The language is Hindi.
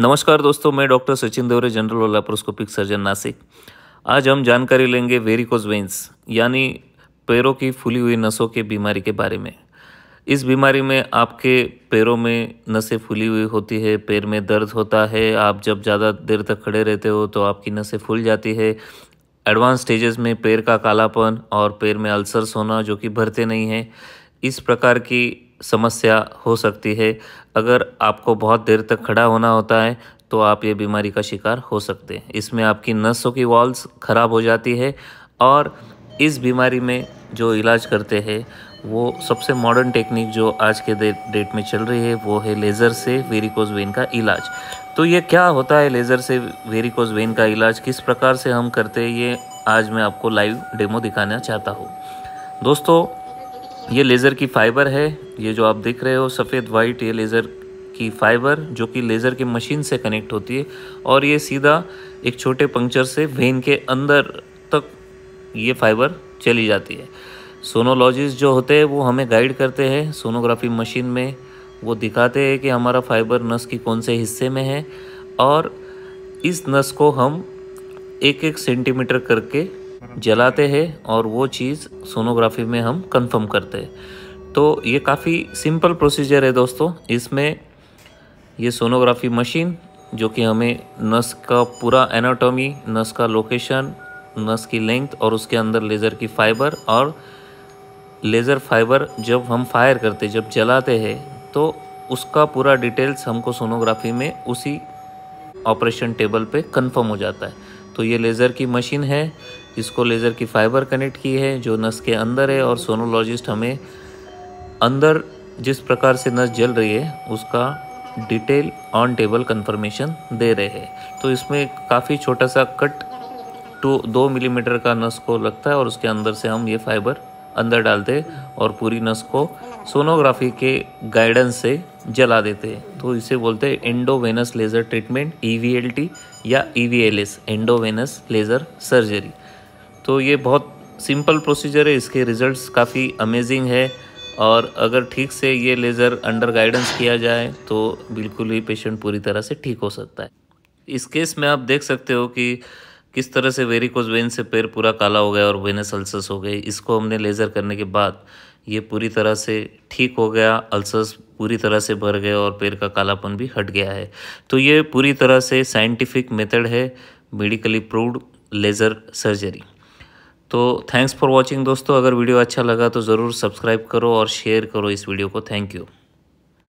नमस्कार दोस्तों मैं डॉक्टर सचिन देवरे जनरल और लेप्रोस्कोपिक सर्जन नासिक आज हम जानकारी लेंगे वेरिकोज वेंस यानी पैरों की फूली हुई नसों के बीमारी के बारे में इस बीमारी में आपके पैरों में नसें फूली हुई होती है पैर में दर्द होता है आप जब ज़्यादा देर तक खड़े रहते हो तो आपकी नसें फूल जाती है एडवांस स्टेजेस में पैर का कालापन और पैर में अल्सर्स होना जो कि भरते नहीं हैं इस प्रकार की समस्या हो सकती है अगर आपको बहुत देर तक खड़ा होना होता है तो आप ये बीमारी का शिकार हो सकते हैं इसमें आपकी नसों की वॉल्स ख़राब हो जाती है और इस बीमारी में जो इलाज करते हैं वो सबसे मॉडर्न टेक्निक जो आज के डेट में चल रही है वो है लेज़र से वेरिकोज वेन का इलाज तो ये क्या होता है लेज़र से वेरिकोज वेन का इलाज किस प्रकार से हम करते हैं ये आज मैं आपको लाइव डेमो दिखाना चाहता हूँ दोस्तों ये लेज़र की फाइबर है ये जो आप देख रहे हो सफ़ेद वाइट ये लेज़र की फाइबर जो कि लेज़र के मशीन से कनेक्ट होती है और ये सीधा एक छोटे पंक्चर से वेन के अंदर तक ये फाइबर चली जाती है सोनोलॉजिस्ट जो होते हैं वो हमें गाइड करते हैं सोनोग्राफी मशीन में वो दिखाते हैं कि हमारा फाइबर नस की कौन से हिस्से में है और इस नस को हम एक एक सेंटीमीटर करके जलाते हैं और वो चीज़ सोनोग्राफी में हम कंफर्म करते हैं तो ये काफ़ी सिंपल प्रोसीजर है दोस्तों इसमें ये सोनोग्राफी मशीन जो कि हमें नस का पूरा एनाटॉमी नस का लोकेशन नस की लेंथ और उसके अंदर लेज़र की फाइबर और लेज़र फाइबर जब हम फायर करते जब जलाते हैं तो उसका पूरा डिटेल्स हमको सोनोग्राफी में उसी ऑपरेशन टेबल पे कंफर्म हो जाता है तो ये लेज़र की मशीन है इसको लेज़र की फाइबर कनेक्ट की है जो नस के अंदर है और सोनोलॉजिस्ट हमें अंदर जिस प्रकार से नस जल रही है उसका डिटेल ऑन टेबल कंफर्मेशन दे रहे हैं तो इसमें काफ़ी छोटा सा कट टू दो मिलीमीटर का नस को लगता है और उसके अंदर से हम ये फाइबर अंदर डालते और पूरी नस को सोनोग्राफी के गाइडेंस से जला देते हैं तो इसे बोलते हैं एंडोवेनस लेज़र ट्रीटमेंट ई या ई एंडोवेनस लेज़र सर्जरी तो ये बहुत सिंपल प्रोसीजर है इसके रिजल्ट्स काफ़ी अमेजिंग है और अगर ठीक से ये लेज़र अंडर गाइडेंस किया जाए तो बिल्कुल ही पेशेंट पूरी तरह से ठीक हो सकता है इस केस में आप देख सकते हो कि किस तरह से वेरिकोज वेन से पैर पूरा काला हो गया और वेनस अल्सस हो गए इसको हमने लेज़र करने के बाद ये पूरी तरह से ठीक हो गया अल्सस पूरी तरह से भर गए और पैर का कालापन भी हट गया है तो ये पूरी तरह से साइंटिफिक मेथड है मेडिकली प्रूव्ड लेज़र सर्जरी तो थैंक्स फॉर वॉचिंग दोस्तों अगर वीडियो अच्छा लगा तो ज़रूर सब्सक्राइब करो और शेयर करो इस वीडियो को थैंक यू